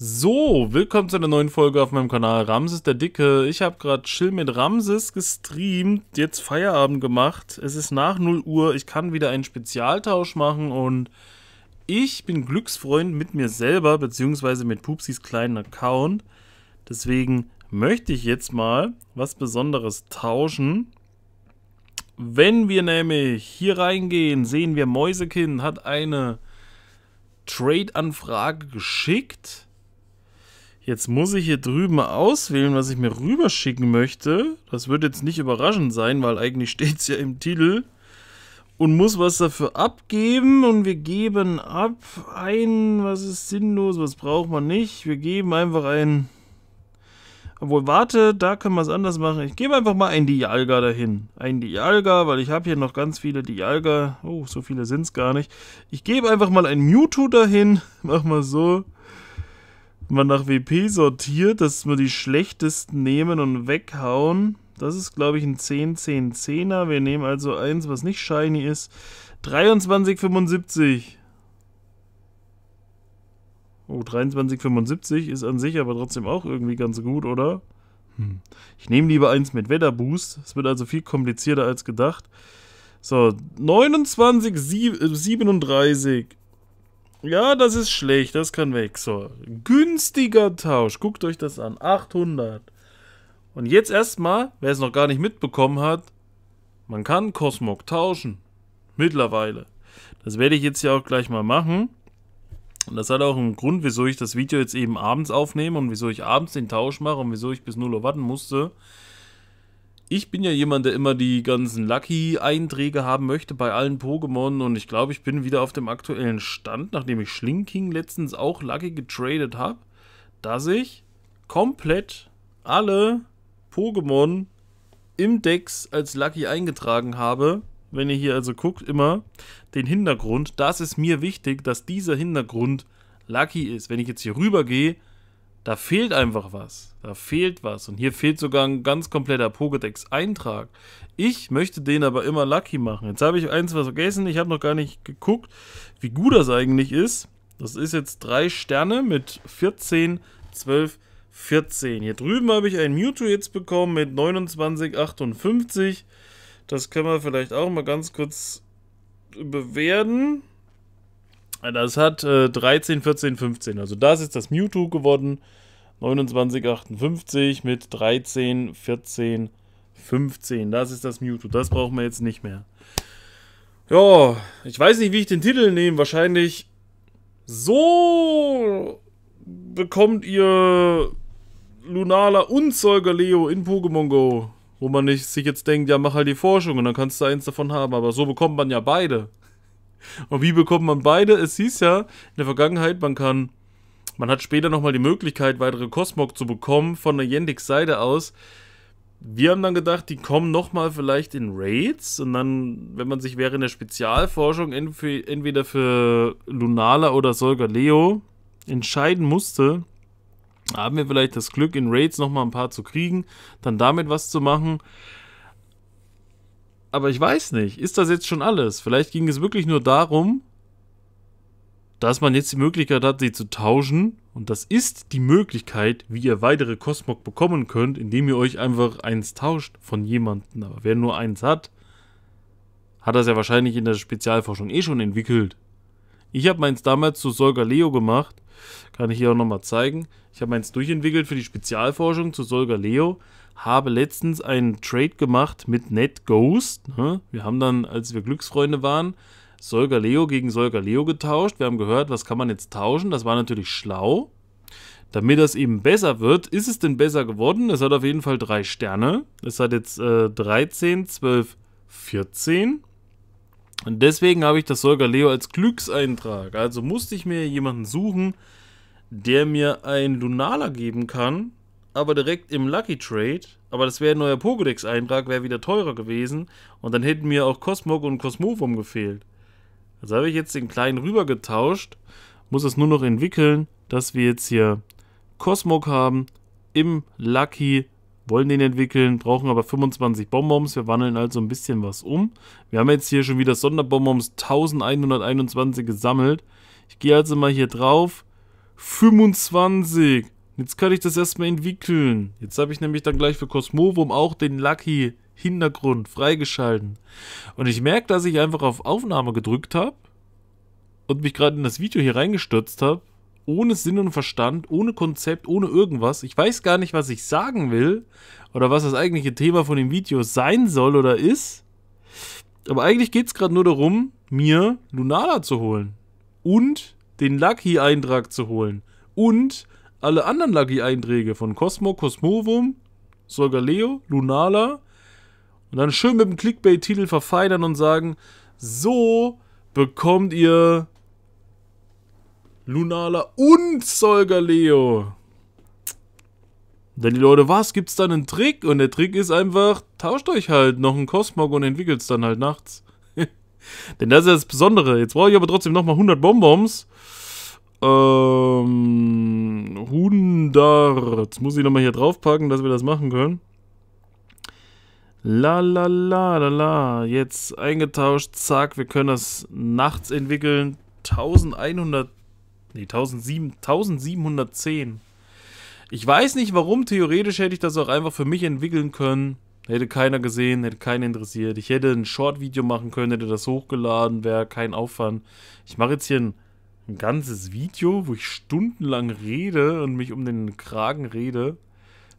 So, willkommen zu einer neuen Folge auf meinem Kanal Ramses der Dicke. Ich habe gerade Chill mit Ramses gestreamt, jetzt Feierabend gemacht. Es ist nach 0 Uhr, ich kann wieder einen Spezialtausch machen und ich bin Glücksfreund mit mir selber, beziehungsweise mit Pupsis kleinen Account. Deswegen möchte ich jetzt mal was Besonderes tauschen. Wenn wir nämlich hier reingehen, sehen wir Mäusekind hat eine Trade-Anfrage geschickt Jetzt muss ich hier drüben auswählen, was ich mir rüberschicken möchte. Das wird jetzt nicht überraschend sein, weil eigentlich steht es ja im Titel. Und muss was dafür abgeben. Und wir geben ab ein, was ist sinnlos, was braucht man nicht. Wir geben einfach ein... Obwohl, warte, da kann man es anders machen. Ich gebe einfach mal ein Dialga dahin. Ein Dialga, weil ich habe hier noch ganz viele Dialga. Oh, so viele sind es gar nicht. Ich gebe einfach mal ein Mewtwo dahin. Mach mal so man nach WP sortiert, dass wir die schlechtesten nehmen und weghauen. Das ist, glaube ich, ein 10-10-10er. Wir nehmen also eins, was nicht shiny ist. 2375. Oh, 2375 ist an sich aber trotzdem auch irgendwie ganz gut, oder? Hm. Ich nehme lieber eins mit Wetterboost. Es wird also viel komplizierter als gedacht. So, 29, 37. Ja, das ist schlecht, das kann weg. So, günstiger Tausch, guckt euch das an, 800. Und jetzt erstmal, wer es noch gar nicht mitbekommen hat, man kann Cosmog tauschen. Mittlerweile. Das werde ich jetzt ja auch gleich mal machen. Und das hat auch einen Grund, wieso ich das Video jetzt eben abends aufnehme und wieso ich abends den Tausch mache und wieso ich bis 0 Uhr warten musste ich bin ja jemand, der immer die ganzen Lucky-Einträge haben möchte bei allen Pokémon und ich glaube, ich bin wieder auf dem aktuellen Stand, nachdem ich Schlinking letztens auch Lucky getradet habe, dass ich komplett alle Pokémon im Dex als Lucky eingetragen habe. Wenn ihr hier also guckt, immer den Hintergrund. Das ist mir wichtig, dass dieser Hintergrund Lucky ist. Wenn ich jetzt hier rüber gehe, da fehlt einfach was. Da fehlt was. Und hier fehlt sogar ein ganz kompletter Pokédex-Eintrag. Ich möchte den aber immer lucky machen. Jetzt habe ich eins was vergessen. Ich habe noch gar nicht geguckt, wie gut das eigentlich ist. Das ist jetzt drei Sterne mit 14, 12, 14. Hier drüben habe ich ein Mewtwo jetzt bekommen mit 29, 58. Das können wir vielleicht auch mal ganz kurz bewerten. Das hat äh, 13, 14, 15. Also das ist das Mewtwo geworden. 29, 58 mit 13, 14, 15. Das ist das Mewtwo. Das brauchen wir jetzt nicht mehr. Ja, ich weiß nicht, wie ich den Titel nehme. Wahrscheinlich so bekommt ihr Lunala und Zeuger Leo in Pokémon Go. Wo man nicht sich jetzt denkt, ja, mach halt die Forschung und dann kannst du eins davon haben. Aber so bekommt man ja beide. Und wie bekommt man beide? Es hieß ja in der Vergangenheit, man kann, man hat später nochmal die Möglichkeit, weitere Cosmog zu bekommen von der Yendix Seite aus. Wir haben dann gedacht, die kommen nochmal vielleicht in Raids und dann, wenn man sich während der Spezialforschung entweder für Lunala oder Solga Leo entscheiden musste, haben wir vielleicht das Glück, in Raids nochmal ein paar zu kriegen, dann damit was zu machen aber ich weiß nicht, ist das jetzt schon alles? Vielleicht ging es wirklich nur darum, dass man jetzt die Möglichkeit hat, sie zu tauschen. Und das ist die Möglichkeit, wie ihr weitere Cosmog bekommen könnt, indem ihr euch einfach eins tauscht von jemandem. Aber wer nur eins hat, hat das ja wahrscheinlich in der Spezialforschung eh schon entwickelt. Ich habe meins damals zu Solgaleo gemacht. Kann ich hier auch nochmal zeigen. Ich habe meins durchentwickelt für die Spezialforschung zu Solgaleo. Habe letztens einen Trade gemacht mit NetGhost. Ne? Wir haben dann, als wir Glücksfreunde waren, Solgaleo gegen Solgaleo getauscht. Wir haben gehört, was kann man jetzt tauschen. Das war natürlich schlau. Damit das eben besser wird, ist es denn besser geworden? Es hat auf jeden Fall drei Sterne. Es hat jetzt äh, 13, 12, 14. Und deswegen habe ich das Solgaleo als Glückseintrag. Also musste ich mir jemanden suchen, der mir ein Lunala geben kann, aber direkt im Lucky Trade. Aber das wäre ein neuer Pokédex-Eintrag, wäre wieder teurer gewesen. Und dann hätten mir auch Cosmog und Cosmovum gefehlt. Also habe ich jetzt den kleinen rübergetauscht. Muss es nur noch entwickeln, dass wir jetzt hier Cosmog haben im Lucky Trade wollen den entwickeln, brauchen aber 25 Bonbons. Wir wandeln also ein bisschen was um. Wir haben jetzt hier schon wieder Sonderbonbons 1121 gesammelt. Ich gehe also mal hier drauf. 25. Jetzt kann ich das erstmal entwickeln. Jetzt habe ich nämlich dann gleich für Cosmovum auch den Lucky Hintergrund freigeschalten. Und ich merke, dass ich einfach auf Aufnahme gedrückt habe und mich gerade in das Video hier reingestürzt habe ohne Sinn und Verstand, ohne Konzept, ohne irgendwas. Ich weiß gar nicht, was ich sagen will oder was das eigentliche Thema von dem Video sein soll oder ist. Aber eigentlich geht es gerade nur darum, mir Lunala zu holen und den Lucky-Eintrag zu holen und alle anderen Lucky-Einträge von Cosmo, Cosmovum, Solgaleo, Lunala und dann schön mit dem Clickbait-Titel verfeinern und sagen, so bekommt ihr Lunala und Solger Leo. Denn die Leute, was, gibt's da einen Trick? Und der Trick ist einfach, tauscht euch halt noch einen Cosmog und entwickelt's dann halt nachts. Denn das ist das Besondere. Jetzt brauche ich aber trotzdem nochmal 100 Bonbons. Ähm, 100. muss ich nochmal hier draufpacken, dass wir das machen können. La la la la la. Jetzt eingetauscht, zack, wir können das nachts entwickeln. 1100 Nee, 1710. Ich weiß nicht warum, theoretisch hätte ich das auch einfach für mich entwickeln können. Hätte keiner gesehen, hätte keinen interessiert. Ich hätte ein Short-Video machen können, hätte das hochgeladen, wäre kein Aufwand. Ich mache jetzt hier ein, ein, ganzes Video, wo ich stundenlang rede und mich um den Kragen rede.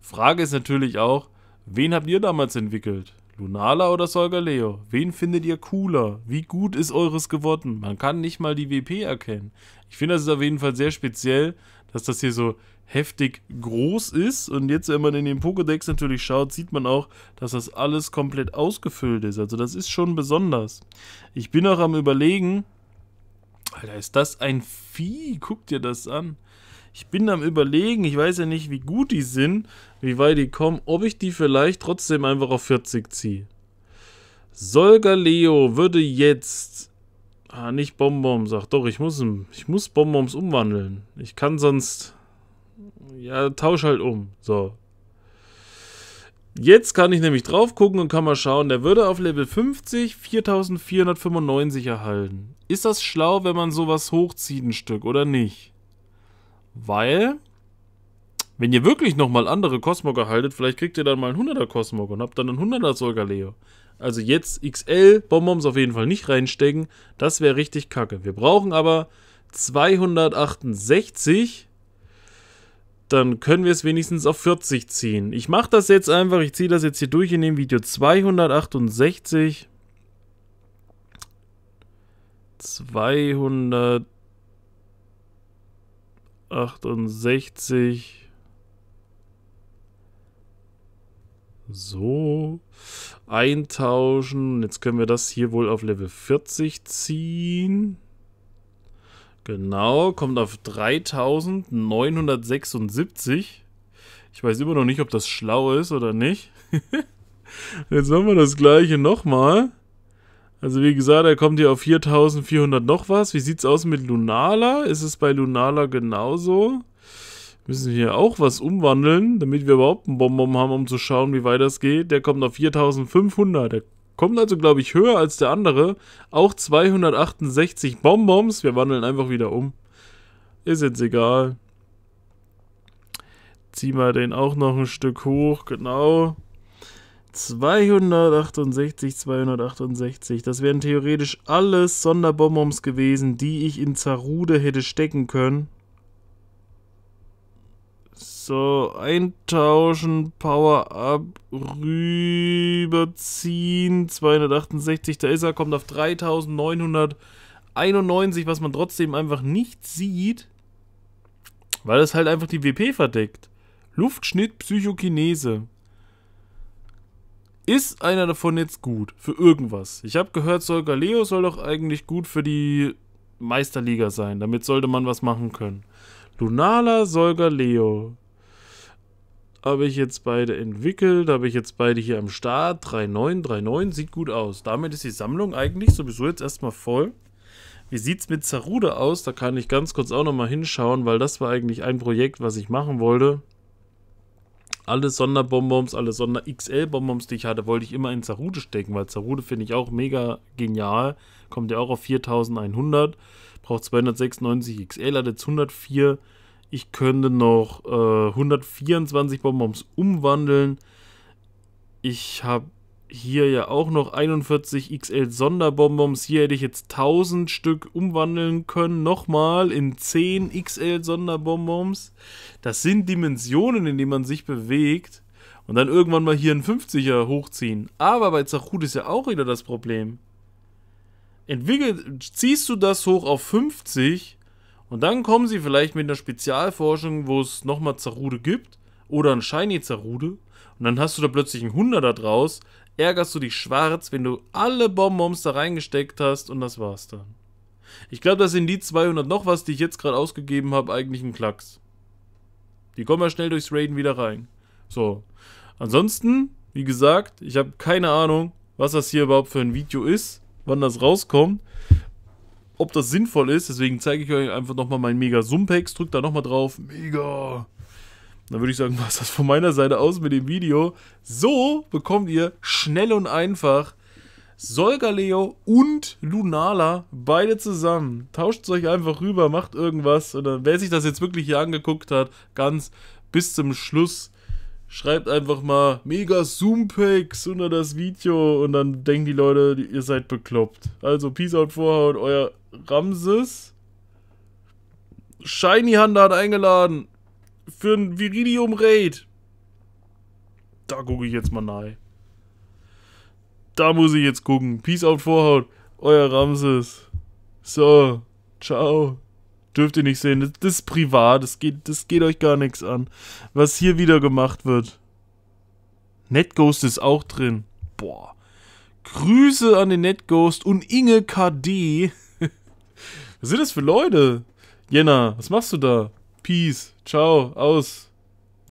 Frage ist natürlich auch, wen habt ihr damals entwickelt? Lunala oder Solgaleo? Wen findet ihr cooler? Wie gut ist eures geworden? Man kann nicht mal die WP erkennen. Ich finde, das ist auf jeden Fall sehr speziell, dass das hier so heftig groß ist. Und jetzt, wenn man in den Pokédex natürlich schaut, sieht man auch, dass das alles komplett ausgefüllt ist. Also das ist schon besonders. Ich bin auch am überlegen, Alter, ist das ein Vieh? Guck dir das an. Ich bin am überlegen, ich weiß ja nicht, wie gut die sind, wie weit die kommen, ob ich die vielleicht trotzdem einfach auf 40 ziehe. Solgaleo würde jetzt Ah, nicht Bonbon, sagt doch, ich muss, ich muss Bonbons umwandeln. Ich kann sonst... Ja, tausch halt um. So. Jetzt kann ich nämlich drauf gucken und kann mal schauen, der würde auf Level 50 4495 erhalten. Ist das schlau, wenn man sowas hochzieht ein Stück oder nicht? Weil wenn ihr wirklich nochmal andere Cosmogger haltet, vielleicht kriegt ihr dann mal einen 100er Cosmog und habt dann einen 100er Solga Leo. Also jetzt XL Bonbons auf jeden Fall nicht reinstecken. Das wäre richtig kacke. Wir brauchen aber 268. Dann können wir es wenigstens auf 40 ziehen. Ich mache das jetzt einfach. Ich ziehe das jetzt hier durch in dem Video. 268. 268. So. Eintauschen. Jetzt können wir das hier wohl auf Level 40 ziehen. Genau, kommt auf 3976. Ich weiß immer noch nicht, ob das schlau ist oder nicht. Jetzt machen wir das gleiche nochmal. Also wie gesagt, er kommt hier auf 4400 noch was. Wie sieht es aus mit Lunala? Ist es bei Lunala genauso? müssen hier auch was umwandeln, damit wir überhaupt einen Bonbon haben, um zu schauen, wie weit das geht. Der kommt auf 4500. Der kommt also, glaube ich, höher als der andere. Auch 268 Bonbons. Wir wandeln einfach wieder um. Ist jetzt egal. Ziehen wir den auch noch ein Stück hoch, genau. 268, 268. Das wären theoretisch alles Sonderbonbons gewesen, die ich in Zarude hätte stecken können. So, eintauschen, Power-Up, rüberziehen, 268, da ist er, kommt auf 3991, was man trotzdem einfach nicht sieht, weil es halt einfach die WP verdeckt. Luftschnitt, Psychokinese. Ist einer davon jetzt gut für irgendwas? Ich habe gehört, Solga Leo soll doch eigentlich gut für die Meisterliga sein. Damit sollte man was machen können. Lunala Solga Leo. Habe ich jetzt beide entwickelt, habe ich jetzt beide hier am Start. 3,9, 3,9, sieht gut aus. Damit ist die Sammlung eigentlich sowieso jetzt erstmal voll. Wie sieht es mit Zarude aus? Da kann ich ganz kurz auch nochmal hinschauen, weil das war eigentlich ein Projekt, was ich machen wollte. Alle Sonderbonbons, alle Sonder-XL-Bonbons, die ich hatte, wollte ich immer in Zarude stecken, weil Zarude finde ich auch mega genial. Kommt ja auch auf 4100, braucht 296 XL, hat jetzt 104 ich könnte noch äh, 124 Bonbons umwandeln. Ich habe hier ja auch noch 41 XL Sonderbonbons. Hier hätte ich jetzt 1000 Stück umwandeln können. Nochmal in 10 XL Sonderbonbons. Das sind Dimensionen, in denen man sich bewegt. Und dann irgendwann mal hier einen 50er hochziehen. Aber bei Zachut ist ja auch wieder das Problem. Entwickelt, ziehst du das hoch auf 50, und dann kommen sie vielleicht mit einer Spezialforschung, wo es nochmal Zarude gibt oder ein Shiny Zarude. Und dann hast du da plötzlich einen Hunderter draus, ärgerst du dich schwarz, wenn du alle Bonbons da reingesteckt hast und das war's dann. Ich glaube, das sind die 200 noch was, die ich jetzt gerade ausgegeben habe, eigentlich ein Klacks. Die kommen ja schnell durchs Raiden wieder rein. So. Ansonsten, wie gesagt, ich habe keine Ahnung, was das hier überhaupt für ein Video ist, wann das rauskommt ob das sinnvoll ist. Deswegen zeige ich euch einfach nochmal meinen Mega Sumpex. Drückt da nochmal drauf. Mega. Dann würde ich sagen, war es das von meiner Seite aus mit dem Video. So bekommt ihr schnell und einfach Solgaleo und Lunala beide zusammen. Tauscht es euch einfach rüber, macht irgendwas. Oder wer sich das jetzt wirklich hier angeguckt hat, ganz bis zum Schluss schreibt einfach mal mega Zoompacks unter das Video und dann denken die Leute, ihr seid bekloppt. Also Peace out, Vorhaut, euer Ramses. Shiny Hunter hat eingeladen. Für ein Viridium Raid. Da gucke ich jetzt mal nahe. Da muss ich jetzt gucken. Peace out Vorhaut. Euer Ramses. So. Ciao. Dürft ihr nicht sehen. Das, das ist privat. Das geht, das geht euch gar nichts an. Was hier wieder gemacht wird. NetGhost ist auch drin. Boah. Grüße an den NetGhost und Inge KD. Was sind das für Leute? Jenna, was machst du da? Peace, ciao, aus.